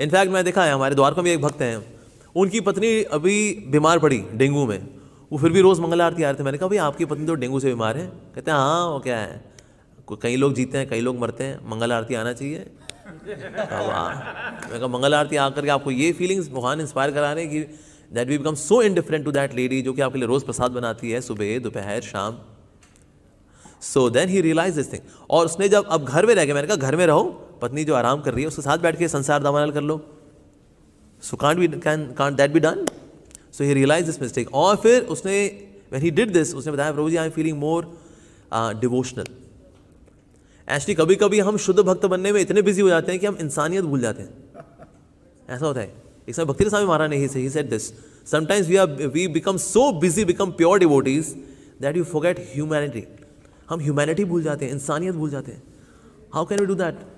in fact मैंने देखा है हमारे द्वारका में एक भक्त हैं उनकी पत्नी अभी बीमार पड़ी डेंगू में वो फिर भी रोज़ मंगल आरती आ रहे थे मैंने कहा भाई आपकी पत्नी तो डेंगू से बीमार है कहते हैं हाँ वो क्या है कई लोग जीते हैं कई लोग मरते हैं मंगल आरती आना चाहिए मैं कहा मंगल आरती आकर के आपको ये फीलिंग्स भगवान इंस्पायर करा रहे हैं कि that we become so indifferent to that lady जो कि आपके लिए रोज़ प्रसाद बनाती है सुबह दोपहर शाम so then he realise this thing और उसने जब अब घर में रह गया मैंने कहा घर में रहो पत्नी जो आराम कर रही है उसके साथ बैठ के संसार दामानल कर लो so can't be can can't that be done so he realise this mistake और फिर उसने वैन ही डिड दिस उसने बताया Prabhu ji I am feeling more devotional actually कभी कभी हम शुद्ध भक्त बनने में इतने बिजी हो जाते हैं कि हम इंसानियत भूल जाते हैं ऐसा होता है एक समय भक्ति स्वामी महाराज ने he set this sometimes we are we become so busy become pure devotees that you forget humanity हम ह्यूमैनिटी भूल जाते हैं इंसानियत भूल जाते हैं how can you do that